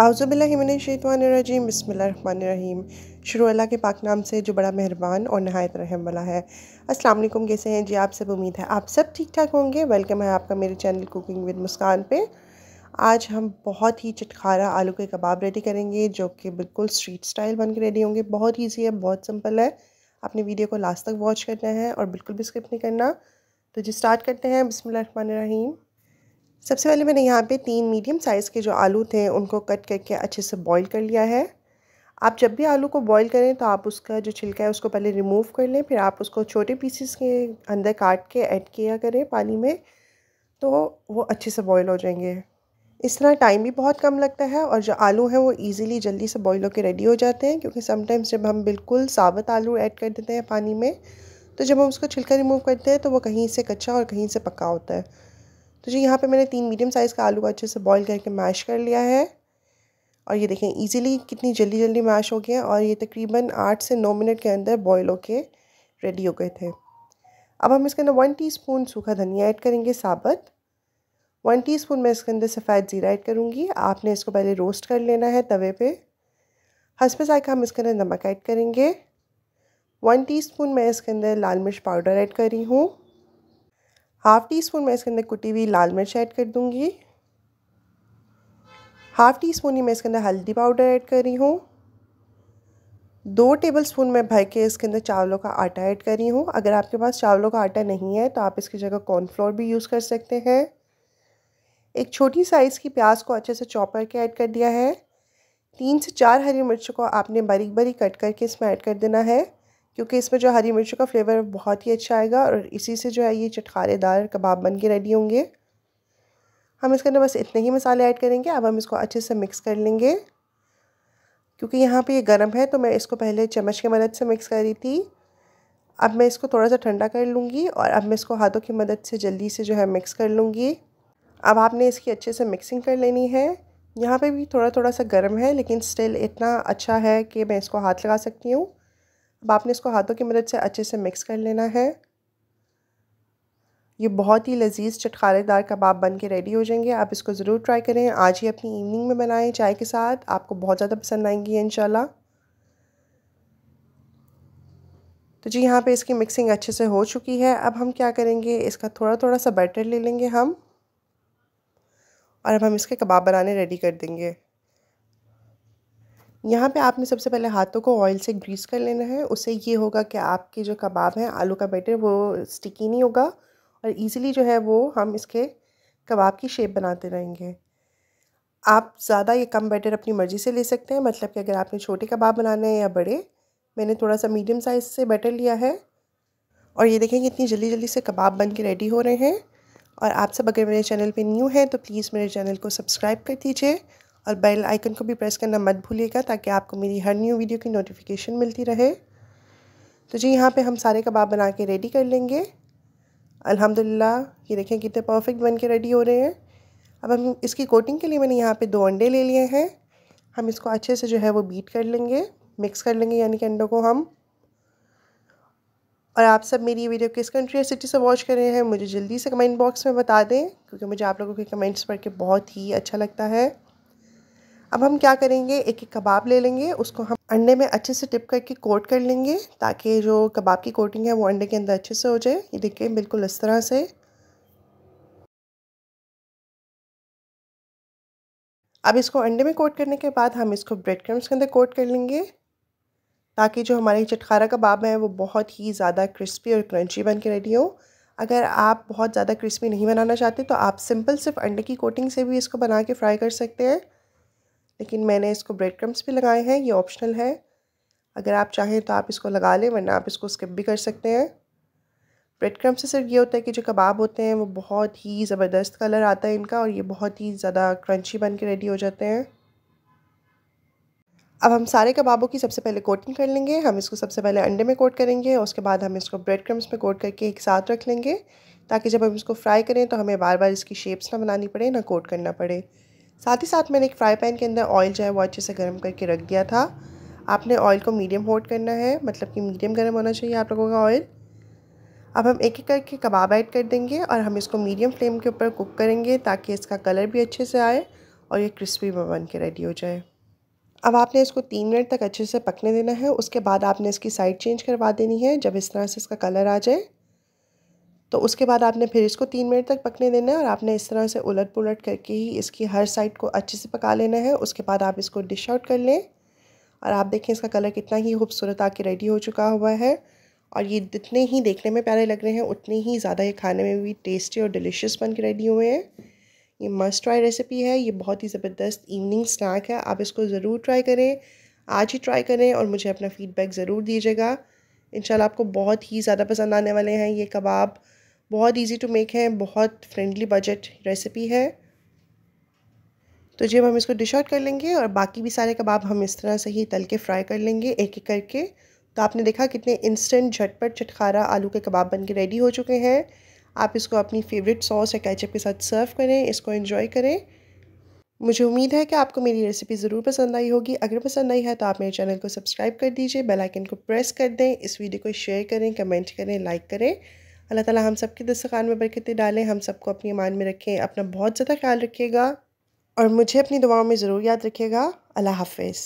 आउज़बिल्लिमिनशैतवानरजीम बसमीम शुरू अल्लाह के पाक नाम से जो बड़ा मेहरबान और नहायत रहम वाला है अस्सलाम वालेकुम कैसे हैं जी आप सब उम्मीद है आप सब ठीक ठाक होंगे वेलकम है आपका मेरे चैनल कुकिंग विद मुस्कान पे आज हम बहुत ही चटखारा आलू के कबाब रेडी करेंगे जो कि बिल्कुल स्ट्रीट स्टाइल बन के रेडी होंगे बहुत ईजी है बहुत सिंपल है आपने वीडियो को लास्ट तक वॉच करना है और बिल्कुल भी स्किप नहीं करना तो जी स्टार्ट करते हैं बसमिल सबसे पहले मैंने यहाँ पे तीन मीडियम साइज़ के जो आलू थे उनको कट करके अच्छे से बॉईल कर लिया है आप जब भी आलू को बॉईल करें तो आप उसका जो छिलका है उसको पहले रिमूव कर लें फिर आप उसको छोटे पीसेस के अंदर काट के ऐड किया करें पानी में तो वो अच्छे से बॉईल हो जाएंगे इस तरह टाइम भी बहुत कम लगता है और जो आलू हैं वो ईज़िली जल्दी से बॉयल होकर रेडी हो जाते हैं क्योंकि समटाइम्स जब हम बिल्कुल सावत आलू ऐड कर देते हैं पानी में तो जब हम उसका छिलका रिमूव करते हैं तो वो कहीं से कच्चा और कहीं से पक्का होता है तो जी यहाँ पे मैंने तीन मीडियम साइज़ का आलू को अच्छे से बॉईल करके मैश कर लिया है और ये देखें इजीली कितनी जल्दी जल्दी मैश हो गए और ये तकरीबन आठ से नौ मिनट के अंदर बॉयल होके रेडी हो गए थे अब हम इसके अंदर वन टी सूखा धनिया ऐड करेंगे साबत वन स्पून मैं इसके अंदर सफ़ेद ज़ीरा ऐड करूँगी आपने इसको पहले रोस्ट कर लेना है तवे पे हंसपे जायका हम इसके अंदर नमक ऐड करेंगे वन टीस्पून मैं इसके अंदर लाल मिर्च पाउडर ऐड करी हूँ हाफ़ टी स्पून मैं इसके अंदर कुटी हुई लाल मिर्च ऐड कर दूँगी हाफ़ टी स्पून ही मैं इसके अंदर हल्दी पाउडर ऐड कर रही हूँ दो टेबल स्पून मैं भर के इसके अंदर चावलों का आटा ऐड कर रही हूँ अगर आपके पास चावलों का आटा नहीं है तो आप इसकी जगह कॉर्नफ्लोर भी यूज़ कर सकते हैं एक छोटी साइज़ की प्याज को अच्छे से चॉप करके ऐड कर दिया है तीन से चार हरी मिर्च को आपने बारीक बारीक कट करके इसमें ऐड कर देना है क्योंकि इसमें जो हरी मिर्च का फ्लेवर बहुत ही अच्छा आएगा और इसी से जो है ये चटखारेदार कबाब बन के रेडी होंगे हम इसके अंदर बस इतने ही मसाले ऐड करेंगे अब हम इसको अच्छे से मिक्स कर लेंगे क्योंकि यहाँ पे ये गर्म है तो मैं इसको पहले चम्मच की मदद से मिक्स कर रही थी अब मैं इसको थोड़ा सा ठंडा कर लूँगी और अब मैं इसको हाथों की मदद से जल्दी से जो है मिक्स कर लूँगी अब आपने इसकी अच्छे से मिक्सिंग कर लेनी है यहाँ पे भी थोड़ा थोड़ा सा गर्म है लेकिन स्टिल इतना अच्छा है कि मैं इसको हाथ लगा सकती हूँ अब आपने इसको हाथों की मदद से अच्छे से मिक्स कर लेना है ये बहुत ही लजीज चटखारेदार कबाब बन के रेडी हो जाएंगे आप इसको ज़रूर ट्राई करें आज ही अपनी इवनिंग में बनाएं चाय के साथ आपको बहुत ज़्यादा पसंद आएंगी इनशाला तो जी यहाँ पे इसकी मिक्सिंग अच्छे से हो चुकी है अब हम क्या करेंगे इसका थोड़ा थोड़ा सा बैटर ले लेंगे हम और अब हम इसके कबाब बनाने रेडी कर देंगे यहाँ पे आपने सबसे पहले हाथों को ऑयल से ग्रीस कर लेना है उससे ये होगा कि आपके जो कबाब हैं आलू का बैटर वो स्टिकी नहीं होगा और इजीली जो है वो हम इसके कबाब की शेप बनाते रहेंगे आप ज़्यादा या कम बैटर अपनी मर्ज़ी से ले सकते हैं मतलब कि अगर आपने छोटे कबाब बनाने हैं या बड़े मैंने थोड़ा सा मीडियम साइज़ से बैटर लिया है और ये देखें कितनी जल्दी जल्दी से कबाब बन के रेडी हो रहे हैं और आप सब अगर मेरे चैनल पे न्यू हैं तो प्लीज़ मेरे चैनल को सब्सक्राइब कर दीजिए और बेल आइकन को भी प्रेस करना मत भूलिएगा ताकि आपको मेरी हर न्यू वीडियो की नोटिफिकेशन मिलती रहे तो जी यहाँ पे हम सारे कबाब बना के रेडी कर लेंगे अल्हम्दुलिल्लाह ये देखें कितने परफेक्ट बन के रेडी हो रहे हैं अब हम इसकी कोटिंग के लिए मैंने यहाँ पे दो अंडे ले लिए हैं हम इसको अच्छे से जो है वो बीट कर लेंगे मिक्स कर लेंगे यानी कि अंडों को हम और आप सब मेरी ये वीडियो किस कंट्री या सिटी से वॉच कर रहे हैं मुझे जल्दी से कमेंट बॉक्स में बता दें क्योंकि मुझे आप लोगों के कमेंट्स पढ़ के बहुत ही अच्छा लगता है अब हम क्या करेंगे एक एक कबाब ले लेंगे उसको हम अंडे में अच्छे से टिप करके कोट कर लेंगे ताकि जो कबाब की कोटिंग है वो अंडे के अंदर अच्छे से हो जाए ये देखिए बिल्कुल इस तरह से अब इसको अंडे में कोट करने के बाद हम इसको ब्रेड क्रम्स के अंदर कोट कर लेंगे ताकि जो हमारे चटखारा कबाब है वो बहुत ही ज़्यादा क्रिस्पी और क्रंची बन के रेडी हो अगर आप बहुत ज़्यादा क्रिस्पी नहीं बनाना चाहते तो आप सिंपल सिर्फ अंडे की कोटिंग से भी इसको बना के फ्राई कर सकते हैं लेकिन मैंने इसको ब्रेड क्रम्स भी लगाए हैं ये ऑप्शनल है अगर आप चाहें तो आप इसको लगा लें वरना आप इसको स्किप भी कर सकते हैं ब्रेड क्रम्स से सिर्फ ये होता है कि जो कबाब होते हैं वो बहुत ही ज़बरदस्त कलर आता है इनका और ये बहुत ही ज़्यादा क्रंची बन के रेडी हो जाते हैं अब हम सारे कबाबों की सबसे पहले कोटिंग कर लेंगे हम इसको सबसे पहले अंडे में कोट करेंगे और उसके बाद हम इसको ब्रेड क्रम्स में कोट करके एक साथ रख लेंगे ताकि जब हम इसको फ्राई करें तो हमें बार बार इसकी शेप्स ना बनानी पड़े ना कोट करना पड़े साथ ही साथ मैंने एक फ्राई पैन के अंदर ऑयल जो है वो अच्छे से गर्म करके रख दिया था आपने ऑयल को मीडियम होल्ड करना है मतलब कि मीडियम गर्म होना चाहिए आप लोगों का ऑयल अब हम एक एक करके कबाब ऐड कर देंगे और हम इसको मीडियम फ्लेम के ऊपर कुक करेंगे ताकि इसका कलर भी अच्छे से आए और ये क्रिस्पी बन के रेडी हो जाए अब आपने इसको तीन मिनट तक अच्छे से पकने देना है उसके बाद आपने इसकी साइड चेंज करवा देनी है जब इस तरह से इसका कलर आ जाए तो उसके बाद आपने फिर इसको तीन मिनट तक पकने देना है और आपने इस तरह से उलट पुलट करके ही इसकी हर साइड को अच्छे से पका लेना है उसके बाद आप इसको डिश आउट कर लें और आप देखें इसका कलर कितना ही खूबसूरत आके रेडी हो चुका हुआ है और ये जितने ही देखने में प्यारे लग रहे हैं उतने ही ज़्यादा ये खाने में भी टेस्टी और डिलिशियस बन के रेडी हुए हैं ये मस्ट ट्राई रेसिपी है ये बहुत ही ज़बरदस्त इवनिंग स्नैक है आप इसको ज़रूर ट्राई करें आज ही ट्राई करें और मुझे अपना फ़ीडबैक ज़रूर दीजिएगा इन आपको बहुत ही ज़्यादा पसंद आने वाले हैं ये कबाब बहुत इजी टू मेक है बहुत फ्रेंडली बजट रेसिपी है तो जब हम इसको डिश आउट कर लेंगे और बाकी भी सारे कबाब हम इस तरह से ही तल के फ्राई कर लेंगे एक एक करके तो आपने देखा कितने इंस्टेंट झटपट चटखारा आलू के कबाब बन के रेडी हो चुके हैं आप इसको अपनी फेवरेट सॉस या कैचअप के साथ सर्व करें इसको इन्जॉय करें मुझे उम्मीद है कि आपको मेरी रेसिपी ज़रूर पसंद आई होगी अगर पसंद आई है तो आप मेरे चैनल को सब्सक्राइब कर दीजिए बेल आइकन को प्रेस कर दें इस वीडियो को शेयर करें कमेंट करें लाइक करें अल्लाह ताला हम सब के दस्तखान में बरकतें डालें हम सबको अपनी ईमान में रखें अपना बहुत ज़्यादा ख्याल रखिएगा और मुझे अपनी दुआओं में ज़रूर याद रखिएगा अल्लाह हाफिज़